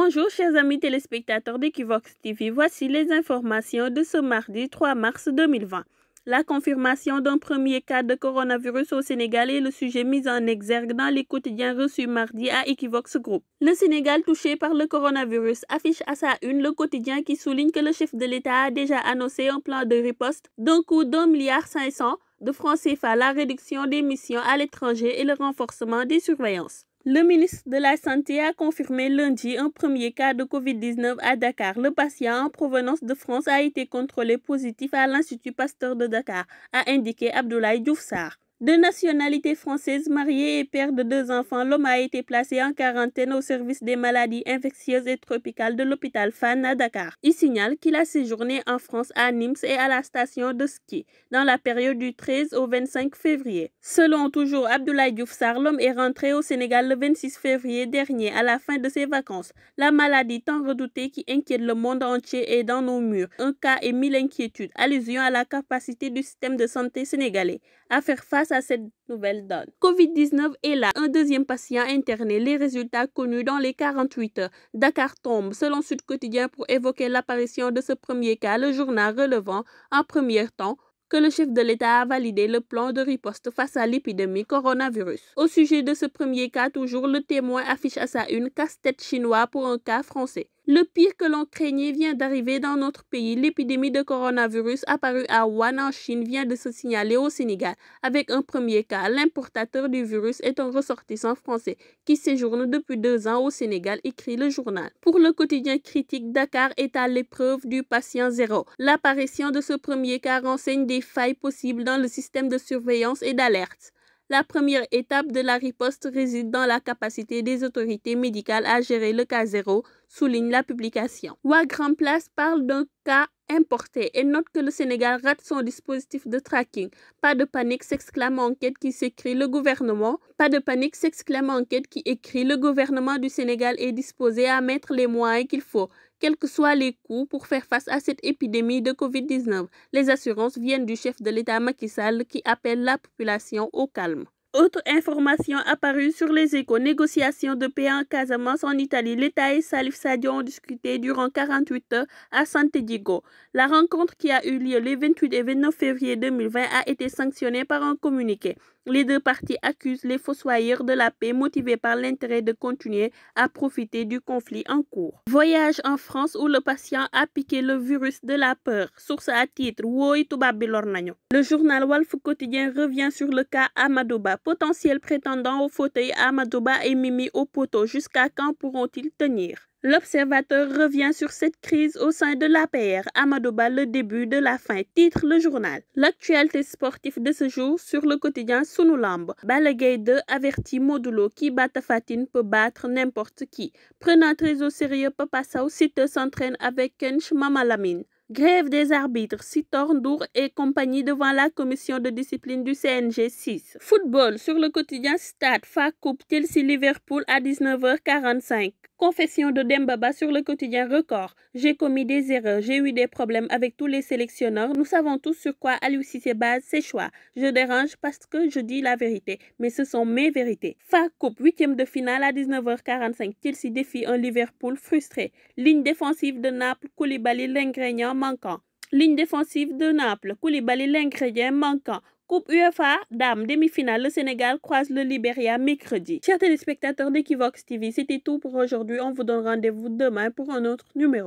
Bonjour chers amis téléspectateurs d'Equivox TV, voici les informations de ce mardi 3 mars 2020. La confirmation d'un premier cas de coronavirus au Sénégal est le sujet mis en exergue dans les quotidiens reçus mardi à Equivox Group. Le Sénégal touché par le coronavirus affiche à sa une le quotidien qui souligne que le chef de l'État a déjà annoncé un plan de riposte d'un coût d'un milliard 500 de francs CFA, la réduction des missions à l'étranger et le renforcement des surveillances. Le ministre de la Santé a confirmé lundi un premier cas de COVID-19 à Dakar. Le patient en provenance de France a été contrôlé positif à l'Institut Pasteur de Dakar, a indiqué Abdoulaye Doufsar. De nationalité française, marié et père de deux enfants, l'homme a été placé en quarantaine au service des maladies infectieuses et tropicales de l'hôpital Fan à Dakar. Il signale qu'il a séjourné en France à Nîmes et à la station de ski dans la période du 13 au 25 février. Selon toujours Abdoulaye Diouf l'homme est rentré au Sénégal le 26 février dernier à la fin de ses vacances. La maladie tant redoutée qui inquiète le monde entier est dans nos murs. Un cas et mille inquiétudes, allusion à la capacité du système de santé sénégalais à faire face à cette nouvelle donne. Covid-19 est là. Un deuxième patient interné. Les résultats connus dans les 48 heures. Dakar tombe, selon Sud Quotidien, pour évoquer l'apparition de ce premier cas. Le journal relevant, en premier temps, que le chef de l'État a validé le plan de riposte face à l'épidémie coronavirus. Au sujet de ce premier cas, toujours, le témoin affiche à sa une casse-tête chinois pour un cas français. Le pire que l'on craignait vient d'arriver dans notre pays. L'épidémie de coronavirus apparue à Wuhan en Chine vient de se signaler au Sénégal avec un premier cas. L'importateur du virus est un ressortissant français qui séjourne depuis deux ans au Sénégal, écrit le journal. Pour le quotidien critique, Dakar est à l'épreuve du patient zéro. L'apparition de ce premier cas renseigne des failles possibles dans le système de surveillance et d'alerte. La première étape de la riposte réside dans la capacité des autorités médicales à gérer le cas zéro souligne la publication. Wagram Place parle d'un cas importé et note que le Sénégal rate son dispositif de tracking. Pas de panique, s'exclame enquête qui s'écrit le gouvernement. Pas de panique, s'exclame enquête qui écrit le gouvernement du Sénégal est disposé à mettre les moyens qu'il faut quels que soient les coûts pour faire face à cette épidémie de COVID-19. Les assurances viennent du chef de l'État Macky Sall qui appelle la population au calme. Autre information apparue sur les échos, négociations de paix en Casamance en Italie. L'État et Salif Sadio ont discuté durant 48 heures à Sant'Edigo. La rencontre qui a eu lieu les 28 et 29 février 2020 a été sanctionnée par un communiqué. Les deux parties accusent les fossoyeurs de la paix motivés par l'intérêt de continuer à profiter du conflit en cours. Voyage en France où le patient a piqué le virus de la peur. Source à titre, Woy Le journal Wolf Quotidien revient sur le cas Amadouba potentiels prétendant au fauteuil Amadouba et Mimi au poteau. Jusqu'à quand pourront-ils tenir L'observateur revient sur cette crise au sein de l'APR, Amadouba, le début de la fin, titre le journal. L'actualité sportive de ce jour sur le quotidien Sunulamb. Balagay 2 avertit Modulo qui bat Fatine peut battre n'importe qui. Prenant très au sérieux Papa Sao, s'entraîne avec Kench Mamalamine. Grève des arbitres, Sitorndour et compagnie devant la commission de discipline du CNG 6. Football sur le quotidien Stade, FA Coupe, Chelsea Liverpool à 19h45. Confession de Dembaba sur le quotidien Record. J'ai commis des erreurs, j'ai eu des problèmes avec tous les sélectionneurs. Nous savons tous sur quoi Aliou Cissé base ses choix. Je dérange parce que je dis la vérité, mais ce sont mes vérités. Fa Coupe, huitième de finale à 19h45. Chelsea défie un Liverpool frustré. Ligne défensive de Naples, Koulibaly, l'ingrédient manquant. Ligne défensive de Naples, Koulibaly l'ingrédient manquant. Coupe UEFA, dame, demi-finale, le Sénégal croise le Libéria mercredi. Chers téléspectateurs d'Equivox TV, c'était tout pour aujourd'hui. On vous donne rendez-vous demain pour un autre numéro.